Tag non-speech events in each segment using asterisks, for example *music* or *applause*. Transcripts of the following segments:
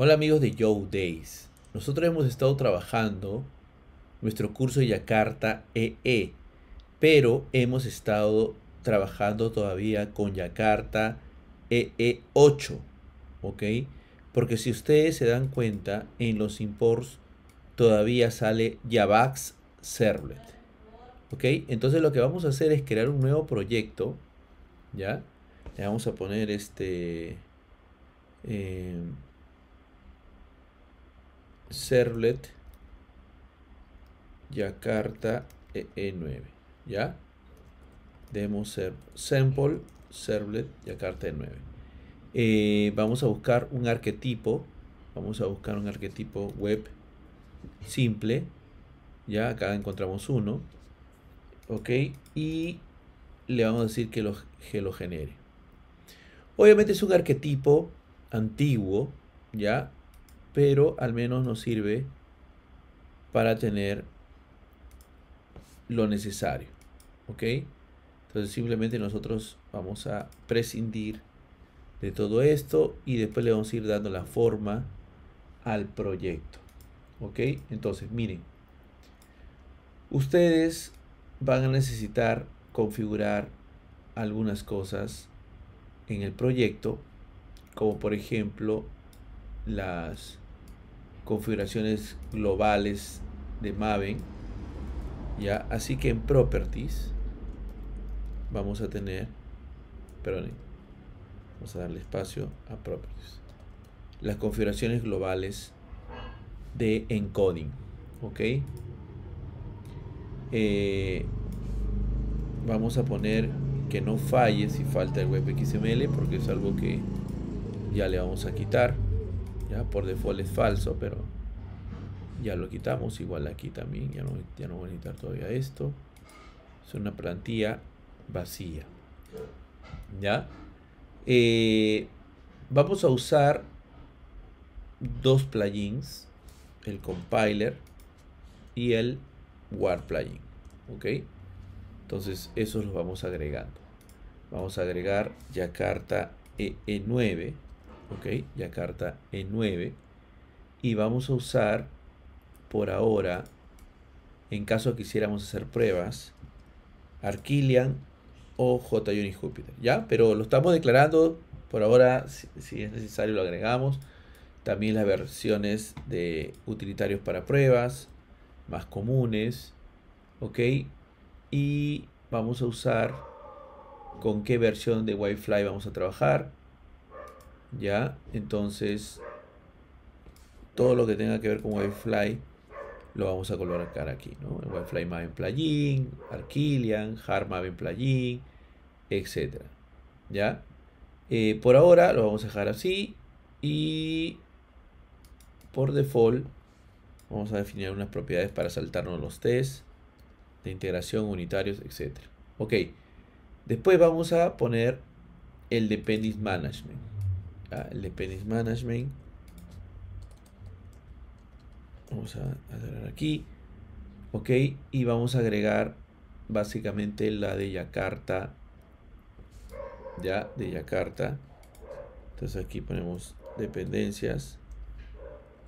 Hola amigos de Joe Days. Nosotros hemos estado trabajando nuestro curso de Yakarta EE, e, pero hemos estado trabajando todavía con Yakarta EE8, ¿ok? Porque si ustedes se dan cuenta, en los imports todavía sale Javax Servlet, ¿ok? Entonces lo que vamos a hacer es crear un nuevo proyecto, ¿ya? Le vamos a poner este... Em, Servlet, Yakarta E9. E ¿Ya? Demo ser Sample, Servlet, Yakarta E9. Eh, vamos a buscar un arquetipo. Vamos a buscar un arquetipo web simple. Ya acá encontramos uno. Ok. Y le vamos a decir que lo, que lo genere. Obviamente es un arquetipo antiguo. Ya pero al menos nos sirve para tener lo necesario. ¿Ok? Entonces simplemente nosotros vamos a prescindir de todo esto y después le vamos a ir dando la forma al proyecto. ¿Ok? Entonces, miren. Ustedes van a necesitar configurar algunas cosas en el proyecto, como por ejemplo las configuraciones globales de Maven. ¿ya? Así que en Properties vamos a tener, perdón, vamos a darle espacio a Properties. Las configuraciones globales de encoding. ¿Ok? Eh, vamos a poner que no falle si falta el web XML porque es algo que ya le vamos a quitar por default es falso, pero ya lo quitamos, igual aquí también, ya no, no voy a necesitar todavía esto. Es una plantilla vacía. ¿Ya? Eh, vamos a usar dos plugins, el compiler y el war plugin. ¿Ok? Entonces, esos los vamos agregando. Vamos a agregar jakarta EE9. ¿ok? carta E9. Y vamos a usar por ahora, en caso quisiéramos hacer pruebas, Arquilian o J. Jupyter. Júpiter, ¿ya? Pero lo estamos declarando, por ahora, si, es necesario lo agregamos. También las versiones de utilitarios para pruebas, más comunes, ¿ok? Y vamos a usar con qué versión de Wi-Fi vamos a trabajar ¿ya? Entonces, todo lo que tenga que ver con Wi-Fi lo vamos a colocar aquí, ¿no? Wi-Fi Maven Plugin, Arquilian, Hard Maven Plugin, etc. ¿Ya? Eh, por ahora lo vamos a dejar así y por default vamos a definir unas propiedades para saltarnos los tests de integración, unitarios, etc. Ok, después vamos a poner el Dependent Management el Management. Vamos a agregar aquí. Ok, y vamos a agregar básicamente la de Yakarta. Ya, de Yakarta. Entonces aquí ponemos dependencias.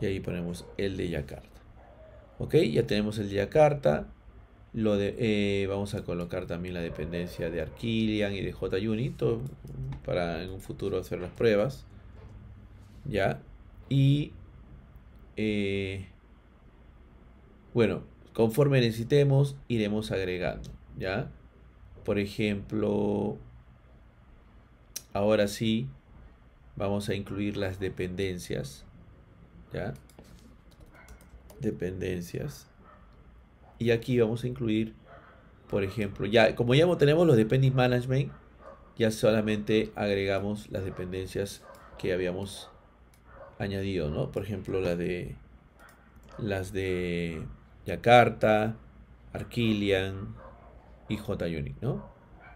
Y ahí ponemos el de Yakarta. Ok, ya tenemos el de Yakarta. Lo eh, vamos a colocar también la dependencia de Arquilian y de JUnit para en un futuro hacer las pruebas. ¿Ya? Y eh, bueno, conforme necesitemos, iremos agregando. ¿Ya? Por ejemplo, ahora sí, vamos a incluir las dependencias. ¿Ya? Dependencias. Y aquí vamos a incluir, por ejemplo, ya como ya tenemos los dependency Management, ya solamente agregamos las dependencias que habíamos añadido, ¿no? Por ejemplo, la de las de Yakarta, Arquilian y JUnit, ¿no?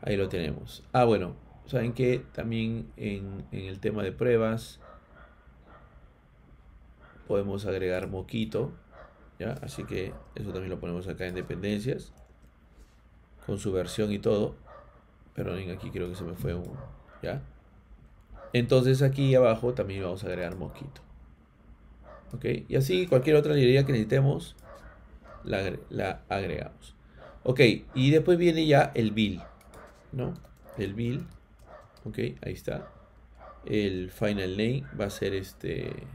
Ahí lo tenemos. Ah, bueno, saben que también en, en el tema de pruebas podemos agregar Moquito Así que eso también lo ponemos acá en dependencias, con su versión y todo. pero aquí creo que se me fue uno ¿ya? Entonces aquí abajo también vamos a agregar mosquito. ¿Ok? Y así cualquier otra librería que necesitemos, la, la agregamos. Ok, y después viene ya el bill, ¿no? El bill, ok, ahí está. El final name va a ser este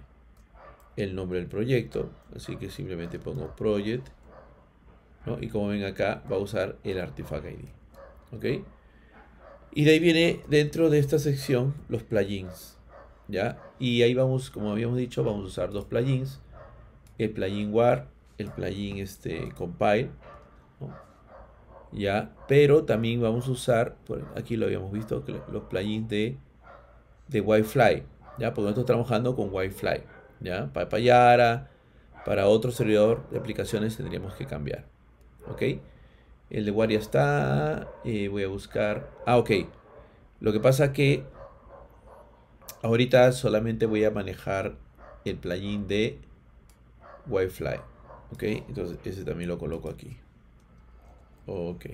el nombre del proyecto. Así que simplemente pongo project. Y como ven acá, va a usar el artifact ID. ¿Ok? Y de ahí viene dentro de esta sección los plugins. ¿Ya? Y ahí vamos, como habíamos dicho, vamos a usar dos plugins. El plugin war, el plugin este, compile. ¿Ya? Pero también vamos a usar, aquí lo habíamos visto, los plugins de, de wi ¿Ya? Porque nosotros estamos trabajando con wi ¿ya? Para, Payara, para otro servidor de aplicaciones tendríamos que cambiar. ¿Ok? El de Wario está. Eh, voy a buscar. Ah, ok. Lo que pasa que ahorita solamente voy a manejar el plugin de Wi-Fi. Ok, entonces ese también lo coloco aquí. Ok.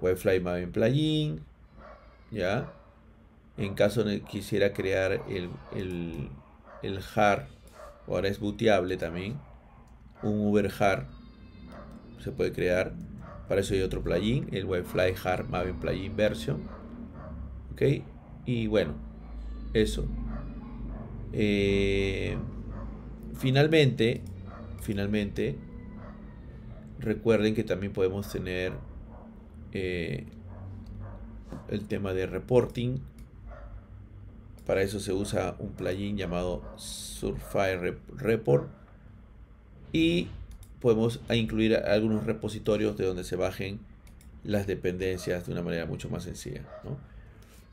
wi Maven plugin. Ya. En caso quisiera crear el el jar, ahora es booteable también, un Uber jar se puede crear, para eso hay otro plugin, el Webfly hard Maven plugin version, ok, y bueno, eso. Eh, finalmente, finalmente, recuerden que también podemos tener eh, el tema de reporting para eso se usa un plugin llamado Surfire Report y podemos incluir algunos repositorios de donde se bajen las dependencias de una manera mucho más sencilla.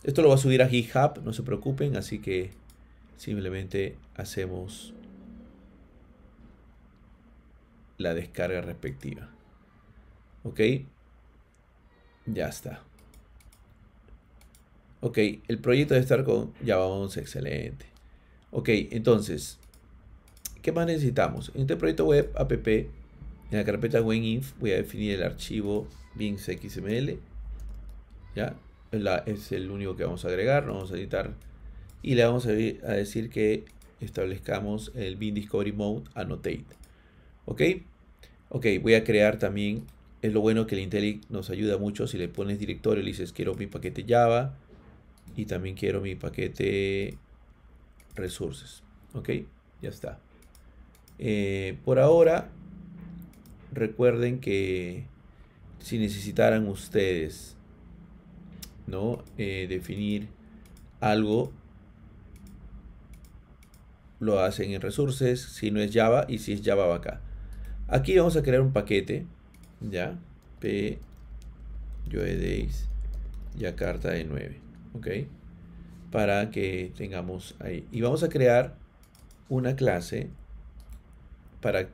Esto lo va a subir a GitHub, no se preocupen, así que simplemente hacemos la descarga respectiva. ¿Ok? Ya está. Ok, el proyecto debe estar con Java 11, excelente. Ok, entonces, ¿qué más necesitamos? En este proyecto web app, en la carpeta WinInf, voy a definir el archivo binxml. ¿Ya? es el único que vamos a agregar, lo vamos a editar. Y le vamos a, decir que establezcamos el bin discovery mode annotate. ¿Ok? Ok, voy a crear también. Es lo bueno que el IntelliJ nos ayuda mucho. Si le pones directorio, le dices quiero mi paquete Java y también quiero mi paquete resources. Ok, ya está. Eh, por ahora, recuerden que si necesitaran ustedes ¿no? Eh, definir algo, lo hacen en resources, si no es Java y si es Java va acá. Aquí vamos a crear un paquete, ya, p, yo ya carta de 9. ¿ok? Para que tengamos ahí. Y vamos a crear una clase para,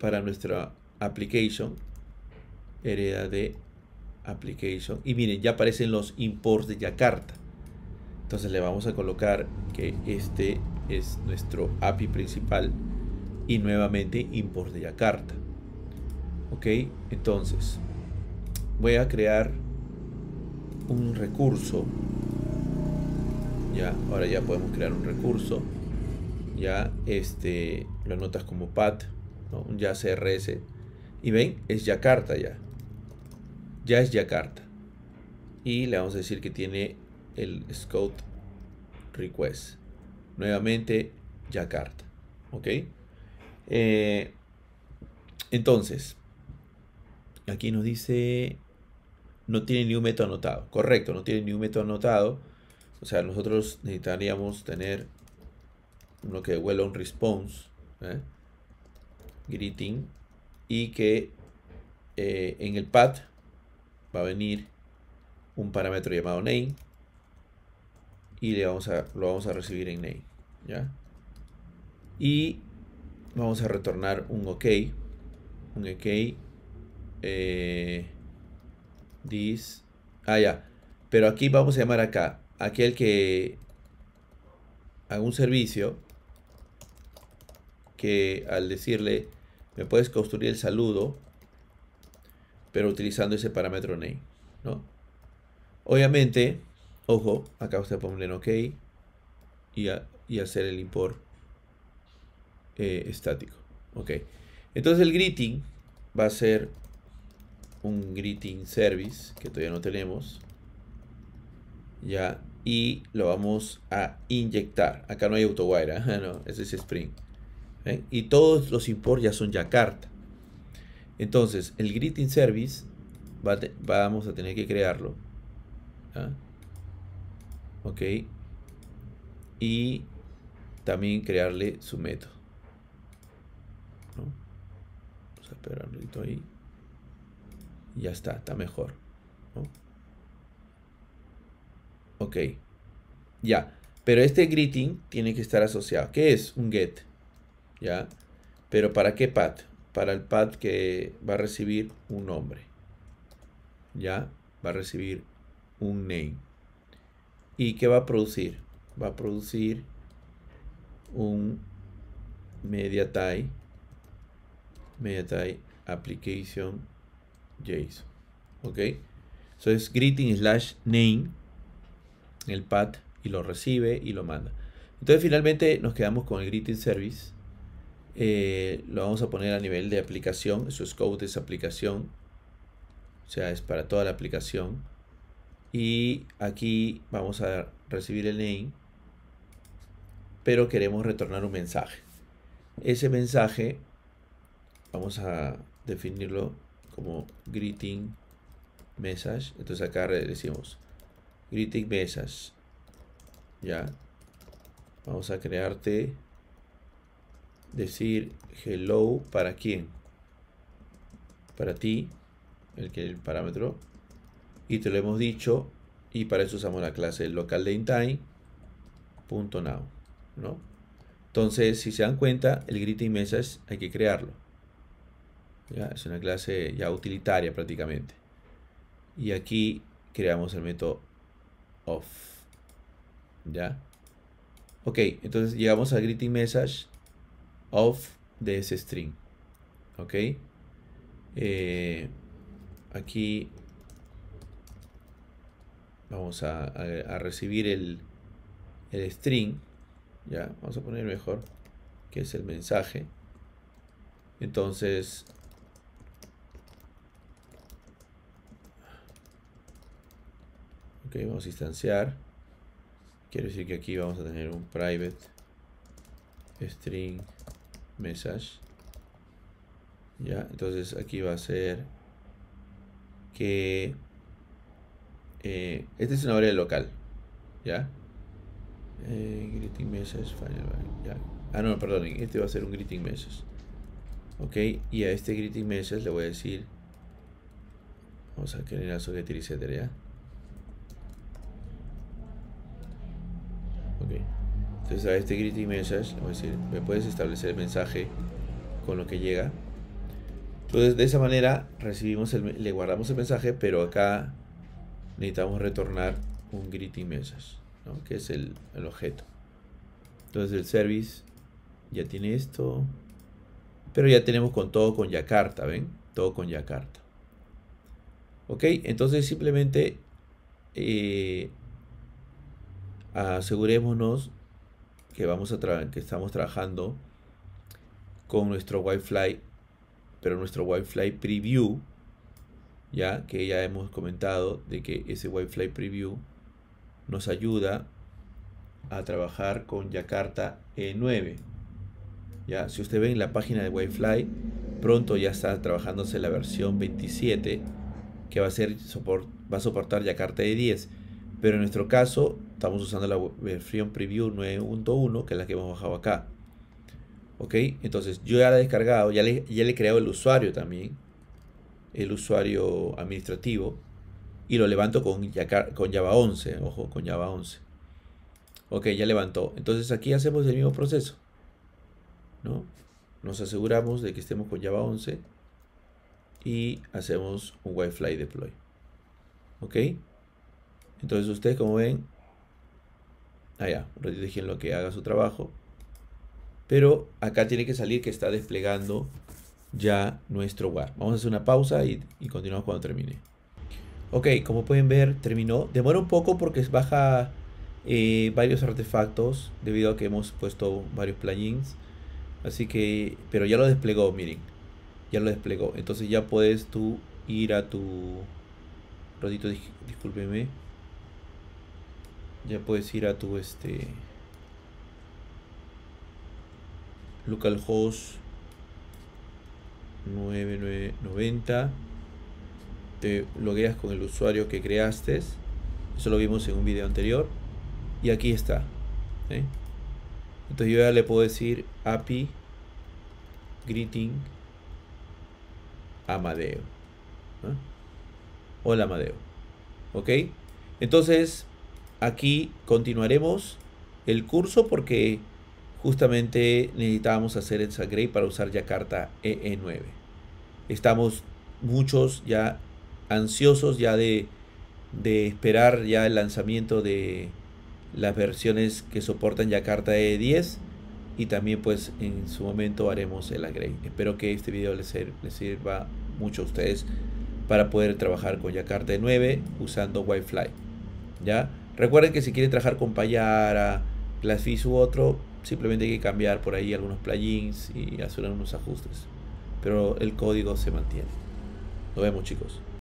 para nuestra application, hereda de application. Y miren, ya aparecen los imports de Jakarta. Entonces le vamos a colocar que este es nuestro API principal y nuevamente import de Jakarta. Ok, entonces voy a crear un recurso. Ya, ahora ya podemos crear un recurso. Ya, este, lo anotas como PAT, ya CRS. Y ven, es Jakarta ya. Ya es Yakarta. Y le vamos a decir que tiene el scout request. Nuevamente, Yakarta. ¿Ok? Eh, entonces, aquí nos dice no tiene ni un método anotado. Correcto, no tiene ni un método anotado. O sea, nosotros necesitaríamos tener lo que devuelva un response, ¿eh? greeting, y que eh, en el path va a venir un parámetro llamado name y le vamos a, lo vamos a recibir en name. Y vamos a retornar un OK, un OK. Eh, dice Ah, ya. Pero aquí vamos a llamar acá. Aquel que haga un servicio. Que al decirle, me puedes construir el saludo. Pero utilizando ese parámetro name. ¿No? Obviamente, ojo, acá usted pone en OK. Y, hacer el import eh, estático. Ok. Entonces el greeting va a ser un greeting service que todavía no tenemos. Ya, y lo vamos a inyectar. Acá no hay autowire, ¿eh? *laughs* no, ese es Spring. ¿eh? Y todos los imports ya son ya carta Entonces, el greeting service vamos a tener que crearlo. ¿ah? Ok. Y también crearle su método. Vamos ahí ya está, está mejor. Ok, ya. Pero este greeting tiene que estar asociado. ¿Qué es un get? ¿Ya? Pero ¿para qué pad? Para el pad que va a recibir un nombre. ¿Ya? Va a recibir un name. ¿Y qué va a producir? Va a producir un media type media type application JSON. ¿Ok? entonces greeting slash name, el path, y lo recibe y lo manda. Entonces finalmente nos quedamos con el greeting service. Eh, lo vamos a poner a nivel de aplicación. Su scope es aplicación. O sea, es para toda la aplicación. Y aquí vamos a recibir el name. Pero queremos retornar un mensaje. Ese mensaje, vamos a definirlo como greeting message. Entonces acá decimos greeting message. Ya. Vamos a crearte decir hello para quién. Para ti, el que el parámetro. Y te lo hemos dicho. Y para eso usamos la clase now ¿no? Entonces, si se dan cuenta, el greeting message hay que crearlo. ¿ya? Es una clase ya utilitaria prácticamente. Y aquí creamos el método off. ¿Ya? Ok, entonces llegamos al greeting message off de ese string. Ok. Eh, aquí vamos a, recibir el, el, string. Ya, vamos a poner mejor que es el mensaje. Entonces, Ok, vamos a instanciar. Quiero decir que aquí vamos a tener un private string message. Ya, entonces aquí va a ser que este es una variable local. Ya. Eh, greeting message, final Ah, no, perdonen, este va a ser un greeting message. Ok, y a este greeting message le voy a decir. Vamos a crear a socket, etcétera, Entonces a este greeting message decir, me puedes establecer el mensaje con lo que llega. Entonces de esa manera recibimos le guardamos el mensaje, pero acá necesitamos retornar un greeting message, ¿no? que es el, objeto. Entonces el service ya tiene esto, pero ya tenemos con todo con Yakarta, ¿ven? Todo con Yakarta. Ok, entonces simplemente eh, asegurémonos que, vamos a que estamos trabajando con nuestro Wi-Fi, pero nuestro Wi-Fi Preview, ya que ya hemos comentado de que ese Wi-Fi Preview nos ayuda a trabajar con jakarta E9. Ya, si usted ve en la página de Wi-Fi, pronto ya está trabajándose la versión 27 que va a ser va a soportar jakarta E10, pero en nuestro caso estamos usando la versión eh, preview 9.1, que es la que hemos bajado acá. ¿Ok? Entonces yo ya la he descargado, ya le, ya he creado el usuario también, el usuario administrativo, y lo levanto con, con Java 11, ojo, con Java 11. Ok, ya levantó. Entonces aquí hacemos el mismo proceso. ¿no? Nos aseguramos de que estemos con Java 11 y hacemos un wi deploy. ¿Ok? Entonces ustedes como ven Allá, en lo que haga su trabajo. Pero acá tiene que salir que está desplegando ya nuestro WAR. Vamos a hacer una pausa y, continuamos cuando termine. Ok, como pueden ver, terminó. Demora un poco porque baja eh, varios artefactos debido a que hemos puesto varios plugins. Así que, pero ya lo desplegó, miren. Ya lo desplegó. Entonces ya puedes tú ir a tu... Rodito, discúlpeme. Ya puedes ir a tu este localhost 9990. Te logueas con el usuario que creaste. Eso lo vimos en un video anterior. Y aquí está. ¿eh? Entonces yo ya le puedo decir API greeting Amadeo. Hola Amadeo. ¿Ok? Entonces, aquí continuaremos el curso porque justamente necesitábamos hacer el upgrade para usar Yakarta EE9. Estamos muchos ya ansiosos ya de, esperar ya el lanzamiento de las versiones que soportan Yakarta EE10 y también pues en su momento haremos el upgrade. Espero que este video les, sirva mucho a ustedes para poder trabajar con Yakarta 9 e usando wi ¿Ya? Recuerden que si quieren trabajar con Payara, Glassfish u otro, simplemente hay que cambiar por ahí algunos plugins y hacer unos ajustes. Pero el código se mantiene. Nos vemos chicos.